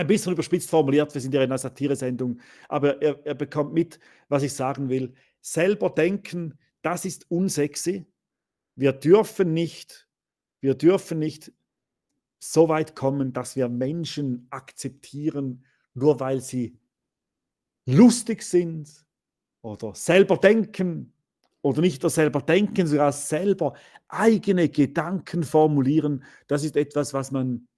ein bisschen überspitzt formuliert, wir sind ja in einer Satire-Sendung, aber er, er bekommt mit, was ich sagen will. Selber denken, das ist unsexy. Wir dürfen nicht, wir dürfen nicht so weit kommen, dass wir Menschen akzeptieren, nur weil sie lustig sind oder selber denken oder nicht nur selber denken, sogar selber eigene Gedanken formulieren. Das ist etwas, was man